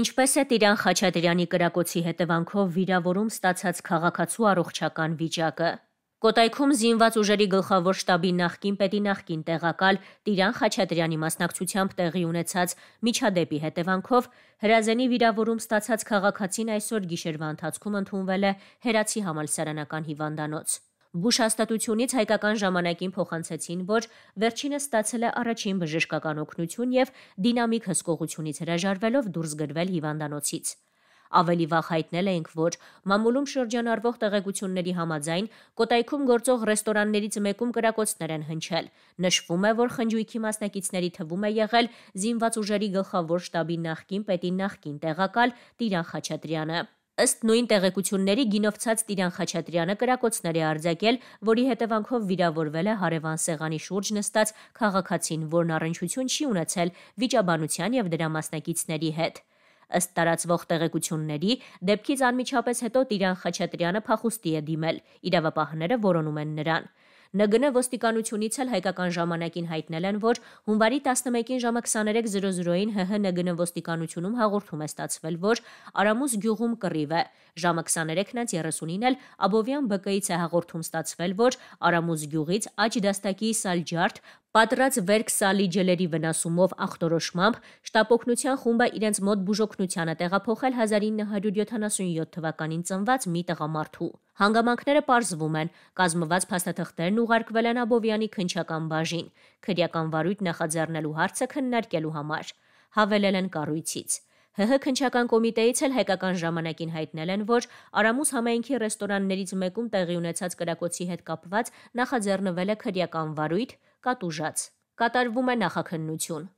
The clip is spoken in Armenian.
Ինչպես է Տիրան Խաչատրյանի կրակոցի հետևանքով վիրավորում ստացած քաղաքացու առողջական վիճակը։ Կոտայքում զինված ուժերի գլխավոր շտաբի նախկին պետի նախկին տեղակալ Տիրան Խաչատրյանի մասնակցությամբ տեղի ունեցած միջադեպի հետևանքով հրազենի վիրավորում ստացած քաղաքացին այսօր գիշերվա ընթացքում ընդունվել է Հերացի համալսարանական հիվանդանոց։ Բուշհաստատությունից հայկական ժամանակին փոխանցեցին, որ վերջինը ստացել է առաջին բժշկական օգնություն եւ դինամիկ հսկողությունից հրաժարվելով դուրս գրվել հիվանդանոցից։ Ավելի վաղ հայտնել էինք, որ մամուլում շրջանառվող տեղեկությունների համաձայն Կոտայքում գործող ռեստորաններից մեկում կրակոցներ են հնչել։ Նշվում է, որ խնջույքի մասնակիցների թվում է եղել զինված ուժերի գլխավոր շտաբի նախկին պետի նախկին տեղակալ Տիրան Խաչատրյանը։ Ըստ նույն տեղեկությունների գինովցած Տիրան Խաչատրյանը կրակոցներ է արձակել, որի հետևանքով վիրավորվել է հարևան սեղանի շուրջ նստած քաղաքացին, որն առնչություն չի ունեցել վիճաբանության եւ դրա մասնակիցների հետ։ Ըստ տարածվող տեղեկությունների, դեպքից անմիջապես հետո Տիրան Խաչատրյանը փախուստի է դիմել։ Իրավապահները որոնում են նրան։ ՆԳՆ ոստիկանությունից էլ հայկական ժամանակին հայտնել են, որ հունվարի 11-ին ժամը 23:00-ին ՀՀ ՆԳՆ ոստիկանությունում հաղորդում է ստացվել, որ Արամուս գյուղում կռիվ է։ Ժամը 23:30-ին էլ Աբովյան ԲԿ-ից է հաղորդում ստացվել, որ Արամուս գյուղից Աջ դաստակի Սալջարդ Պատրած Վերքսալի ջլերի վնասումով ախտորոշմամբ շտապօգնության խումբը իրենց մոտ բուժօգնությանը տեղափոխել 1977 թվականին ծնված մի տղամարդու։ Հանգամանքները պարզվում են, կազմված փաստաթղթերն ուղարկվել են Աբովյանի քնչական բաժին, քրեական վարույթ նախաձեռնելու հարցը քննարկելու համար։ Հավելել են կառույցից. ՀՀ քնչական կոմիտեից էլ հայկական ժամանակին հայտնել են, որ Արամուս համայնքի ռեստորաններից մեկում տեղի ունեցած կրակոցի հետ կապված նախաձեռնվել է քրեական վարույթ, կատուժած։ Կատարվում է նախաքննություն։